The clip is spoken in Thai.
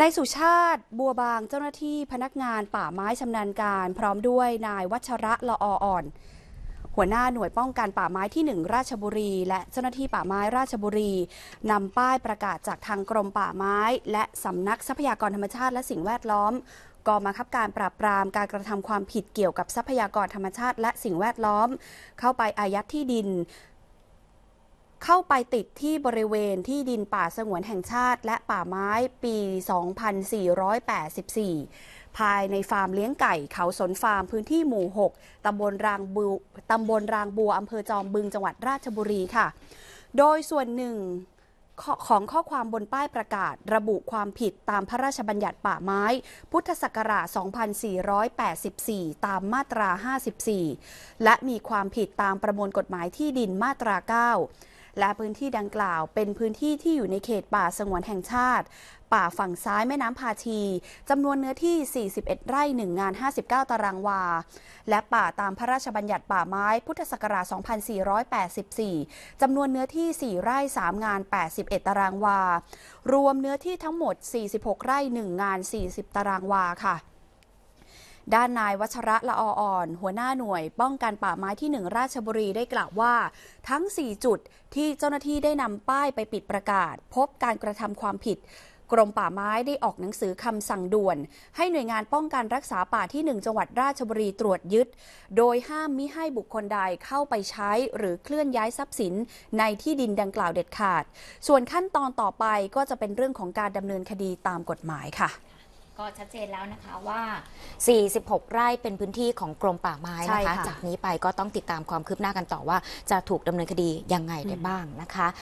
นายสุชาติบัวบางเจ้าหน้าที่พนักงานป่าไม้ชำนาญการพร้อมด้วยนายวัชระละออ่อนหัวหน้าหน่วยป้องกันป่าไม้ที่ 1 ราชบุรีและเจ้าหน้าที่ป่าไม้ราชบุรีนำป้ายประกาศจากทางกรมป่าไม้ และสำนักทรัพยากรธรรมชาติและสิ่งแวดล้อมกองบังคับการปราบปรามการกระทำความผิดเกี่ยวกับทรัพยากรธรรมชาติ และสิ่งแวดล้อม เข้าไปอายัดที่ดินเข้าไปติดที่บริเวณที่ดินป่าสงวนแห่งชาติ และป่าไม้ปี 2484 ภายในฟาร์มเลี้ยงไก่ เขาสนฟาร์มพื้นที่หมู่ 6ตำบลรางบัวตำบลรางบัวอำเภอจอมบึงจังหวัดราชบุรีค่ะ โดยส่วนหนึ่งของข้อความบนป้ายประกาศ ระบุความผิดตามพระราชบัญญัติป่าไม้ พุทธศักราช 2484 ตามมาตรา 54 และมีความผิดตามประมวลกฎหมายที่ดิน มาตรา 9และพื้นที่ดังกล่าวเป็นพื้นที่ที่อยู่ในเขตป่าสงวนแห่งชาติ ป่าฝั่งซ้ายแม่น้ำพาชีจำนวนเนื้อที่ 41 ไร่ 1 งาน 59 ตารางวา และป่าตามพระราชบัญญัติป่าไม้พุทธศักราช 2484 จำนวนเนื้อที่ 4 ไร่ 3 งาน 81 ตารางวา รวมเนื้อที่ทั้งหมด 46 ไร่ 1 งาน 40 ตารางวาค่ะด้านนายวัชระละอ่อน หัวหน้าหน่วย ป้องกันป่าไม้ที่หนึ่งราชบุรีได้กล่าวว่า ทั้ง 4 จุดที่เจ้าหน้าที่ได้นำป้ายไปปิดประกาศ พบการกระทำความผิด กรมป่าไม้ได้ออกหนังสือคำสั่งด่วน ให้หน่วยงานป้องกันรรักษาป่าที่1จังหวัดราชบุรีตรวจยึด โดยห้ามมิให้บุคคลใดเข้าไปใช้หรือเคลื่อนย้ายทรัพย์สิน ในที่ดินดังกล่าวเด็ดขาด ส่วนขั้นตอนต่อไปก็จะเป็นเรื่องของการดำเนินคดีตามกฎหมายค่ะก็ชัดเจนแล้วนะคะว่า 46 ไร่ เป็นพื้นที่ของกรมป่าไม้นะคะ จากนี้ไปก็ต้องติดตามความคืบหน้ากันต่อว่าจะถูกดำเนินคดียังไงได้บ้างนะคะ